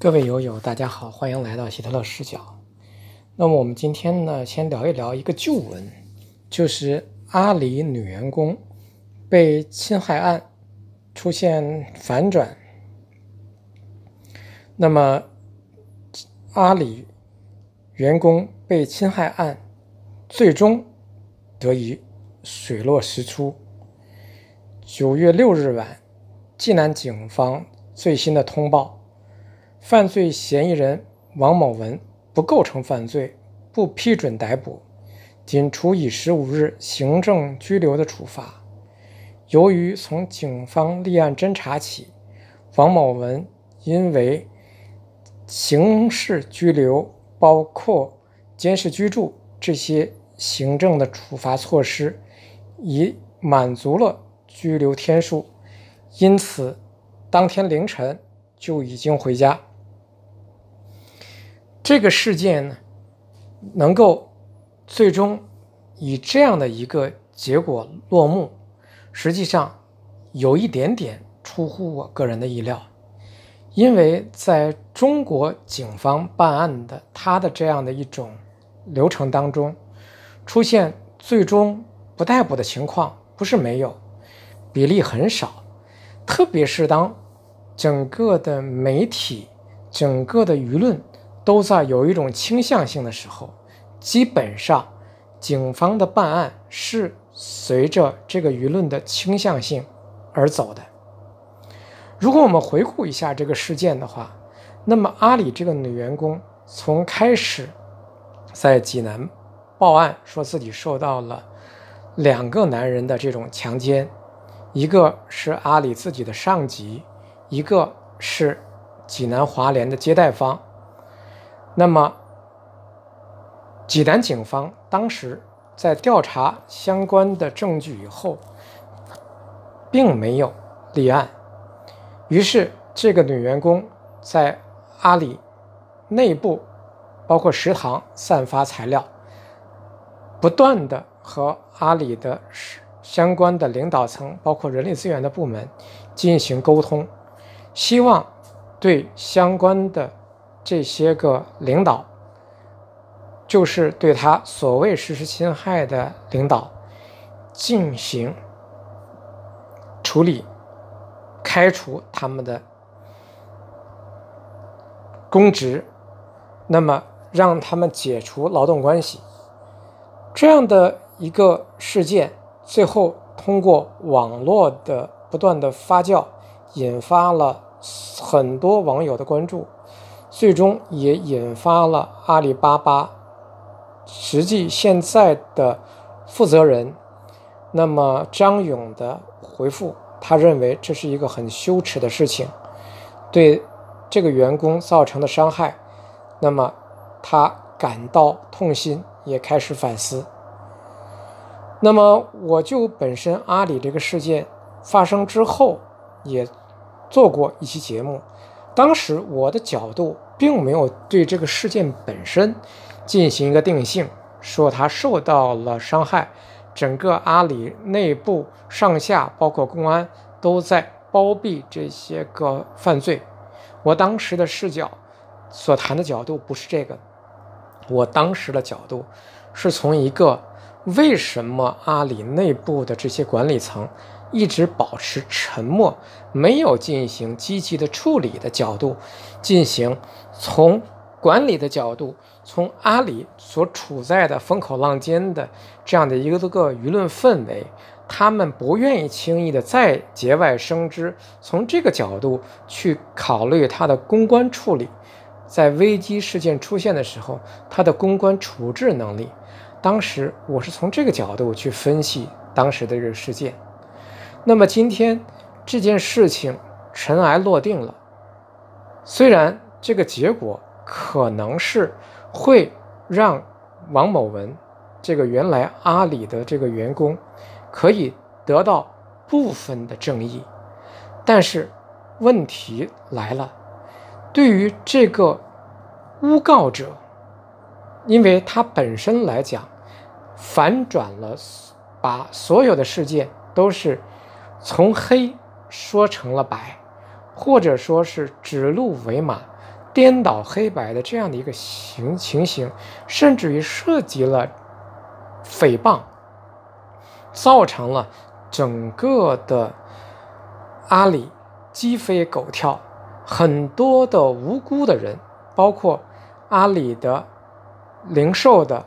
各位友友，大家好，欢迎来到希特勒视角。那么我们今天呢，先聊一聊一个旧闻，就是阿里女员工被侵害案出现反转。那么阿里员工被侵害案最终得以水落石出。九月六日晚，济南警方最新的通报。犯罪嫌疑人王某文不构成犯罪，不批准逮捕，仅处以十五日行政拘留的处罚。由于从警方立案侦查起，王某文因为刑事拘留，包括监视居住这些行政的处罚措施，已满足了拘留天数，因此当天凌晨就已经回家。这个事件呢，能够最终以这样的一个结果落幕，实际上有一点点出乎我个人的意料，因为在中国警方办案的他的这样的一种流程当中，出现最终不逮捕的情况不是没有，比例很少，特别是当整个的媒体、整个的舆论。都在有一种倾向性的时候，基本上，警方的办案是随着这个舆论的倾向性而走的。如果我们回顾一下这个事件的话，那么阿里这个女员工从开始在济南报案，说自己受到了两个男人的这种强奸，一个是阿里自己的上级，一个是济南华联的接待方。那么，济南警方当时在调查相关的证据以后，并没有立案。于是，这个女员工在阿里内部，包括食堂散发材料，不断的和阿里的相关的领导层，包括人力资源的部门进行沟通，希望对相关的。这些个领导，就是对他所谓实施侵害的领导进行处理，开除他们的公职，那么让他们解除劳动关系，这样的一个事件，最后通过网络的不断的发酵，引发了很多网友的关注。最终也引发了阿里巴巴实际现在的负责人，那么张勇的回复，他认为这是一个很羞耻的事情，对这个员工造成的伤害，那么他感到痛心，也开始反思。那么我就本身阿里这个事件发生之后，也做过一期节目。当时我的角度并没有对这个事件本身进行一个定性，说他受到了伤害，整个阿里内部上下包括公安都在包庇这些个犯罪。我当时的视角所谈的角度不是这个，我当时的角度是从一个为什么阿里内部的这些管理层。一直保持沉默，没有进行积极的处理的角度，进行从管理的角度，从阿里所处在的风口浪尖的这样的一个个舆论氛围，他们不愿意轻易的再节外生枝。从这个角度去考虑他的公关处理，在危机事件出现的时候，他的公关处置能力。当时我是从这个角度去分析当时的这个事件。那么今天这件事情尘埃落定了，虽然这个结果可能是会让王某文这个原来阿里的这个员工可以得到部分的正义，但是问题来了，对于这个诬告者，因为他本身来讲，反转了，把所有的事件都是。从黑说成了白，或者说是指鹿为马、颠倒黑白的这样的一个形情形，甚至于涉及了诽谤，造成了整个的阿里鸡飞狗跳，很多的无辜的人，包括阿里的零售的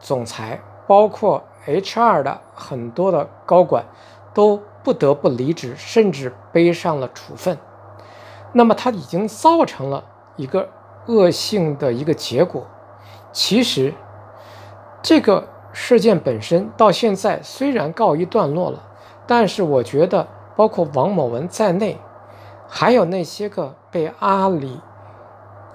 总裁，包括 HR 的很多的高管，都。不得不离职，甚至背上了处分。那么，他已经造成了一个恶性的一个结果。其实，这个事件本身到现在虽然告一段落了，但是我觉得，包括王某文在内，还有那些个被阿里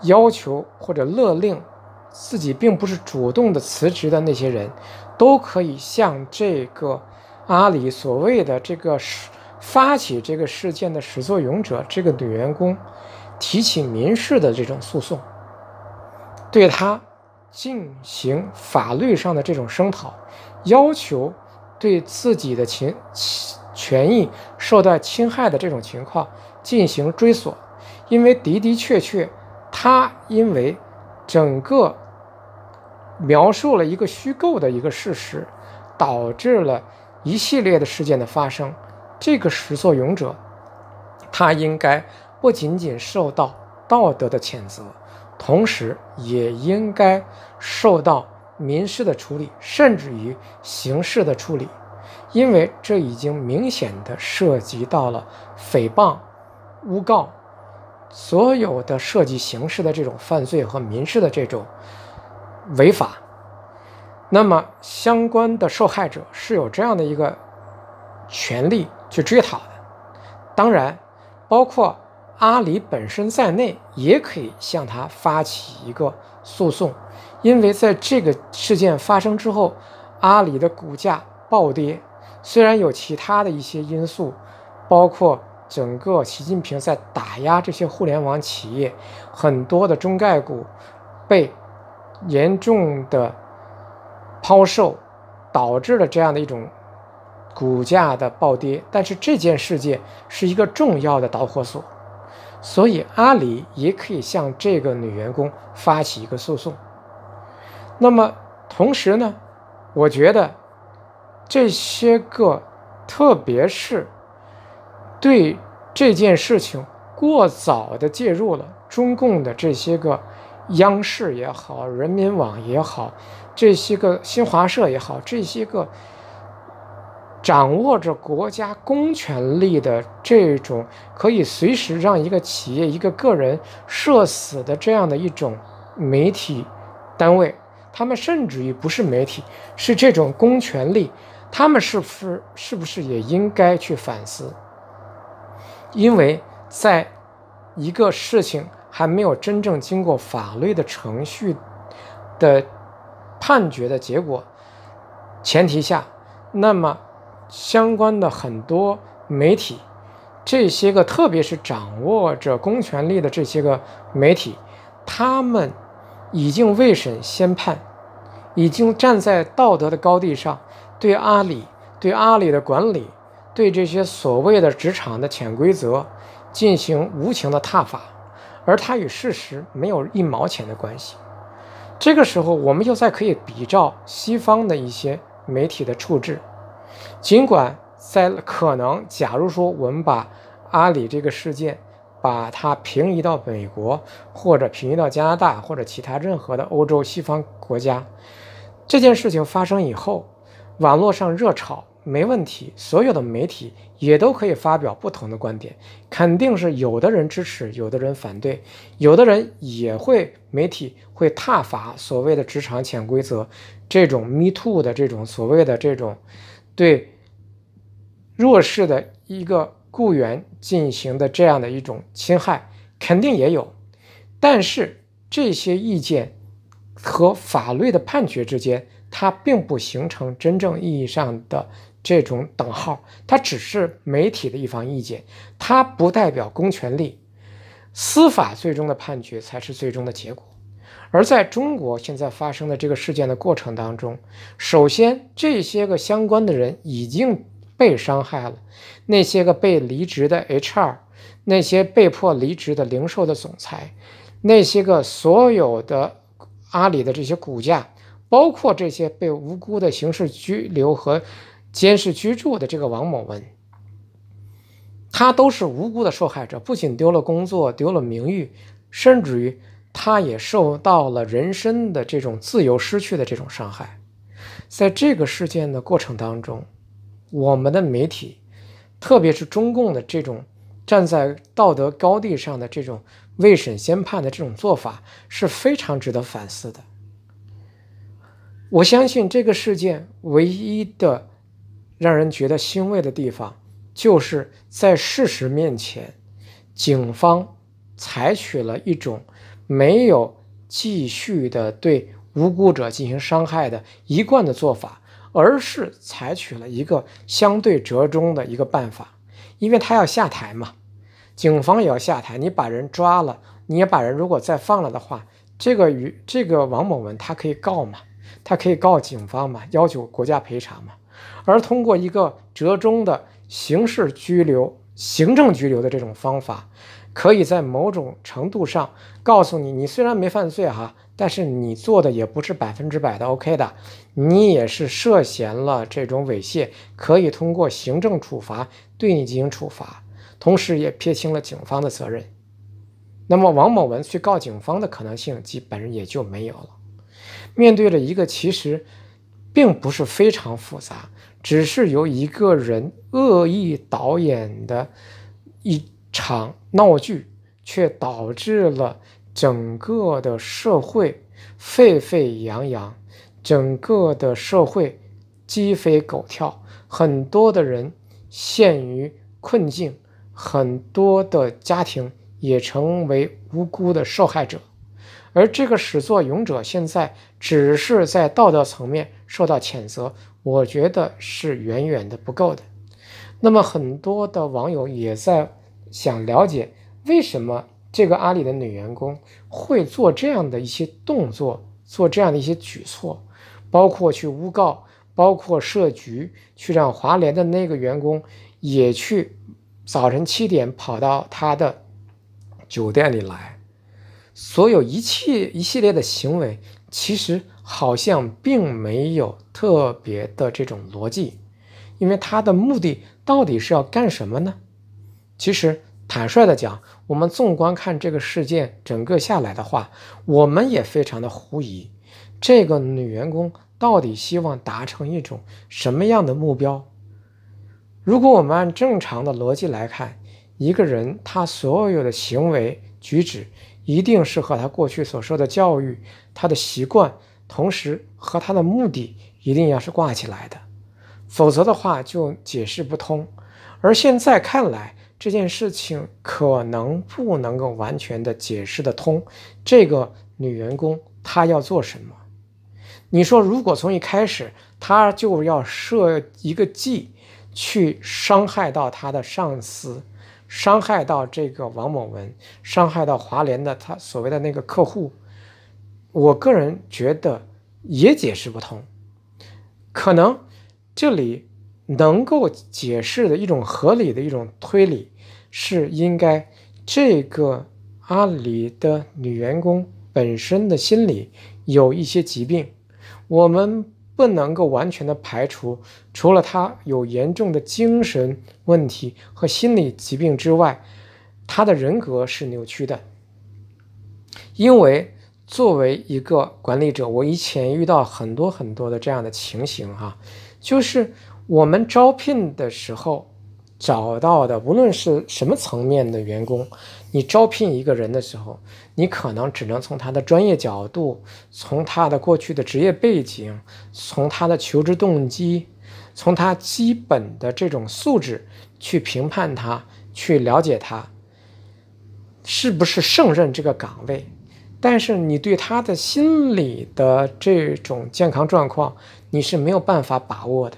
要求或者勒令自己并不是主动的辞职的那些人，都可以向这个。阿里所谓的这个发起这个事件的始作俑者，这个女员工提起民事的这种诉讼，对她进行法律上的这种声讨，要求对自己的权权益受到侵害的这种情况进行追索，因为的的确确，她因为整个描述了一个虚构的一个事实，导致了。一系列的事件的发生，这个始作俑者，他应该不仅仅受到道德的谴责，同时也应该受到民事的处理，甚至于刑事的处理，因为这已经明显的涉及到了诽谤、诬告，所有的涉及刑事的这种犯罪和民事的这种违法。那么，相关的受害者是有这样的一个权利去追讨的。当然，包括阿里本身在内，也可以向他发起一个诉讼。因为在这个事件发生之后，阿里的股价暴跌，虽然有其他的一些因素，包括整个习近平在打压这些互联网企业，很多的中概股被严重的。抛售导致了这样的一种股价的暴跌，但是这件事件是一个重要的导火索，所以阿里也可以向这个女员工发起一个诉讼。那么同时呢，我觉得这些个特别是对这件事情过早的介入了中共的这些个央视也好，人民网也好。这些个新华社也好，这些个掌握着国家公权力的这种可以随时让一个企业、一个个人社死的这样的一种媒体单位，他们甚至于不是媒体，是这种公权力，他们是不是是不是也应该去反思？因为在一个事情还没有真正经过法律的程序的。判决的结果前提下，那么相关的很多媒体，这些个特别是掌握着公权力的这些个媒体，他们已经未审先判，已经站在道德的高地上，对阿里、对阿里的管理、对这些所谓的职场的潜规则进行无情的踏法，而它与事实没有一毛钱的关系。这个时候，我们又再可以比照西方的一些媒体的处置。尽管在可能，假如说我们把阿里这个事件，把它平移到美国，或者平移到加拿大，或者其他任何的欧洲西方国家，这件事情发生以后，网络上热炒。没问题，所有的媒体也都可以发表不同的观点。肯定是有的人支持，有的人反对，有的人也会媒体会踏伐所谓的职场潜规则，这种 me too 的这种所谓的这种对弱势的一个雇员进行的这样的一种侵害，肯定也有。但是这些意见和法律的判决之间，它并不形成真正意义上的。这种等号，它只是媒体的一方意见，它不代表公权力，司法最终的判决才是最终的结果。而在中国现在发生的这个事件的过程当中，首先这些个相关的人已经被伤害了，那些个被离职的 H R，那些被迫离职的零售的总裁，那些个所有的阿里的这些股价，包括这些被无辜的刑事拘留和。监视居住的这个王某文，他都是无辜的受害者，不仅丢了工作，丢了名誉，甚至于他也受到了人身的这种自由失去的这种伤害。在这个事件的过程当中，我们的媒体，特别是中共的这种站在道德高地上的这种未审先判的这种做法，是非常值得反思的。我相信这个事件唯一的。让人觉得欣慰的地方，就是在事实面前，警方采取了一种没有继续的对无辜者进行伤害的一贯的做法，而是采取了一个相对折中的一个办法，因为他要下台嘛，警方也要下台。你把人抓了，你也把人如果再放了的话，这个与这个王某文他可以告嘛，他可以告警方嘛，要求国家赔偿嘛。而通过一个折中的刑事拘留、行政拘留的这种方法，可以在某种程度上告诉你，你虽然没犯罪哈，但是你做的也不是百分之百的 OK 的，你也是涉嫌了这种猥亵，可以通过行政处罚对你进行处罚，同时也撇清了警方的责任。那么，王某文去告警方的可能性基本也就没有了。面对着一个其实并不是非常复杂。只是由一个人恶意导演的一场闹剧，却导致了整个的社会沸沸扬扬，整个的社会鸡飞狗跳，很多的人陷于困境，很多的家庭也成为无辜的受害者，而这个始作俑者现在只是在道德层面。受到谴责，我觉得是远远的不够的。那么，很多的网友也在想了解，为什么这个阿里的女员工会做这样的一些动作，做这样的一些举措，包括去诬告，包括设局，去让华联的那个员工也去早晨七点跑到他的酒店里来，所有一切一系列的行为，其实。好像并没有特别的这种逻辑，因为他的目的到底是要干什么呢？其实坦率的讲，我们纵观看这个事件整个下来的话，我们也非常的狐疑，这个女员工到底希望达成一种什么样的目标？如果我们按正常的逻辑来看，一个人他所有的行为举止，一定是和他过去所受的教育、他的习惯。同时和他的目的一定要是挂起来的，否则的话就解释不通。而现在看来，这件事情可能不能够完全的解释得通。这个女员工她要做什么？你说，如果从一开始她就要设一个计去伤害到她的上司，伤害到这个王某文，伤害到华联的她所谓的那个客户？我个人觉得也解释不通，可能这里能够解释的一种合理的一种推理是，应该这个阿里的女员工本身的心理有一些疾病，我们不能够完全的排除，除了她有严重的精神问题和心理疾病之外，她的人格是扭曲的，因为。作为一个管理者，我以前遇到很多很多的这样的情形哈，就是我们招聘的时候找到的，无论是什么层面的员工，你招聘一个人的时候，你可能只能从他的专业角度，从他的过去的职业背景，从他的求职动机，从他基本的这种素质去评判他，去了解他是不是胜任这个岗位。但是你对他的心理的这种健康状况，你是没有办法把握的，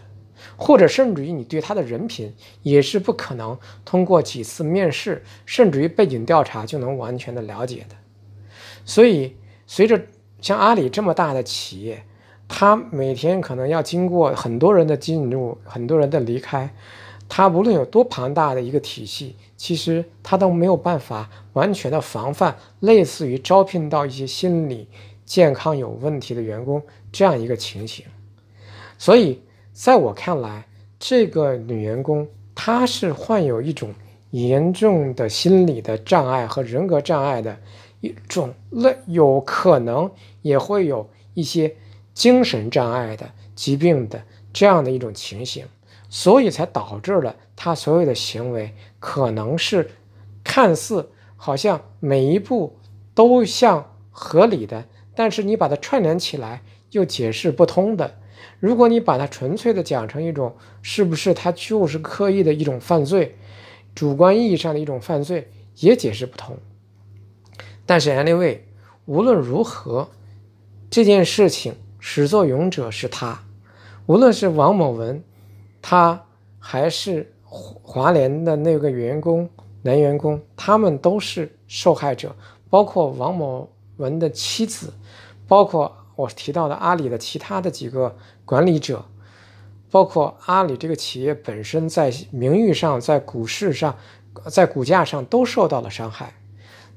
或者甚至于你对他的人品也是不可能通过几次面试，甚至于背景调查就能完全的了解的。所以，随着像阿里这么大的企业，他每天可能要经过很多人的进入，很多人的离开。他无论有多庞大的一个体系，其实他都没有办法完全的防范类似于招聘到一些心理健康有问题的员工这样一个情形。所以，在我看来，这个女员工她是患有一种严重的心理的障碍和人格障碍的一种类，有可能也会有一些精神障碍的疾病的这样的一种情形。所以才导致了他所有的行为可能是看似好像每一步都像合理的，但是你把它串联起来又解释不通的。如果你把它纯粹的讲成一种，是不是他就是刻意的一种犯罪，主观意义上的一种犯罪也解释不通。但是 anyway，无论如何，这件事情始作俑者是他，无论是王某文。他还是华联的那个员工，男员工，他们都是受害者，包括王某文的妻子，包括我提到的阿里的其他的几个管理者，包括阿里这个企业本身在名誉上、在股市上、在股价上都受到了伤害。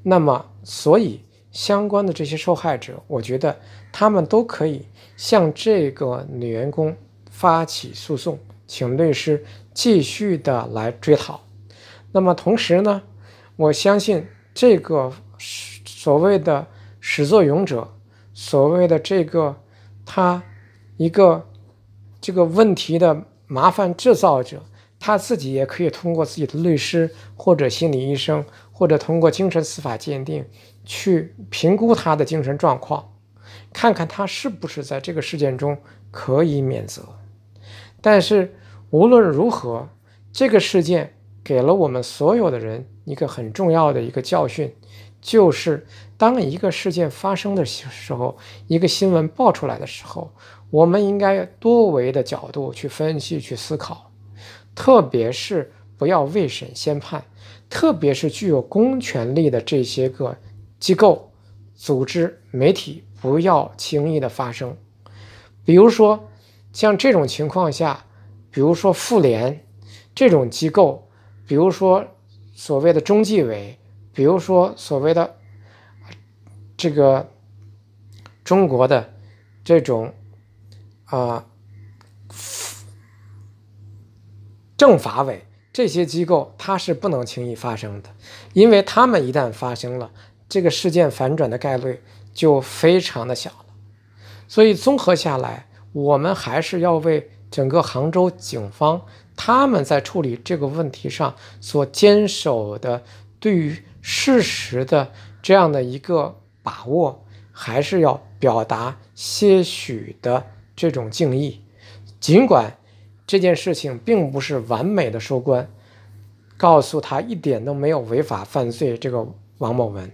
那么，所以相关的这些受害者，我觉得他们都可以向这个女员工发起诉讼。请律师继续的来追讨。那么同时呢，我相信这个所谓的始作俑者，所谓的这个他一个这个问题的麻烦制造者，他自己也可以通过自己的律师或者心理医生，或者通过精神司法鉴定去评估他的精神状况，看看他是不是在这个事件中可以免责。但是无论如何，这个事件给了我们所有的人一个很重要的一个教训，就是当一个事件发生的时候，一个新闻爆出来的时候，我们应该多维的角度去分析、去思考，特别是不要未审先判，特别是具有公权力的这些个机构、组织、媒体，不要轻易的发声，比如说。像这种情况下，比如说妇联这种机构，比如说所谓的中纪委，比如说所谓的这个中国的这种啊政法委这些机构，它是不能轻易发生的，因为他们一旦发生了，这个事件反转的概率就非常的小了，所以综合下来。我们还是要为整个杭州警方他们在处理这个问题上所坚守的对于事实的这样的一个把握，还是要表达些许的这种敬意。尽管这件事情并不是完美的收官，告诉他一点都没有违法犯罪这个王某文，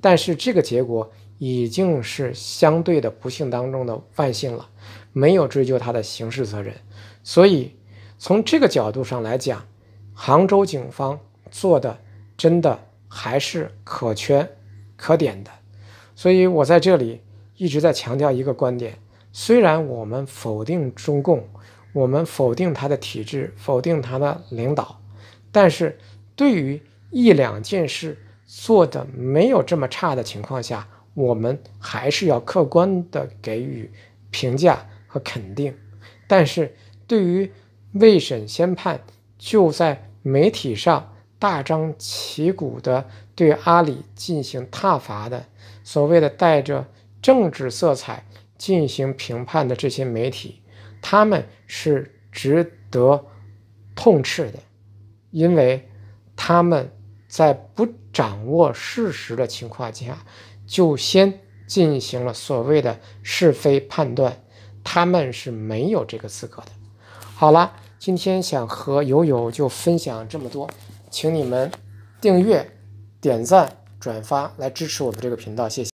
但是这个结果已经是相对的不幸当中的万幸了。没有追究他的刑事责任，所以从这个角度上来讲，杭州警方做的真的还是可圈可点的。所以我在这里一直在强调一个观点：虽然我们否定中共，我们否定他的体制，否定他的领导，但是对于一两件事做的没有这么差的情况下，我们还是要客观的给予评价。和肯定，但是对于未审先判，就在媒体上大张旗鼓的对阿里进行挞伐的，所谓的带着政治色彩进行评判的这些媒体，他们是值得痛斥的，因为他们在不掌握事实的情况下，就先进行了所谓的是非判断。他们是没有这个资格的。好了，今天想和友友就分享这么多，请你们订阅、点赞、转发来支持我们这个频道，谢谢。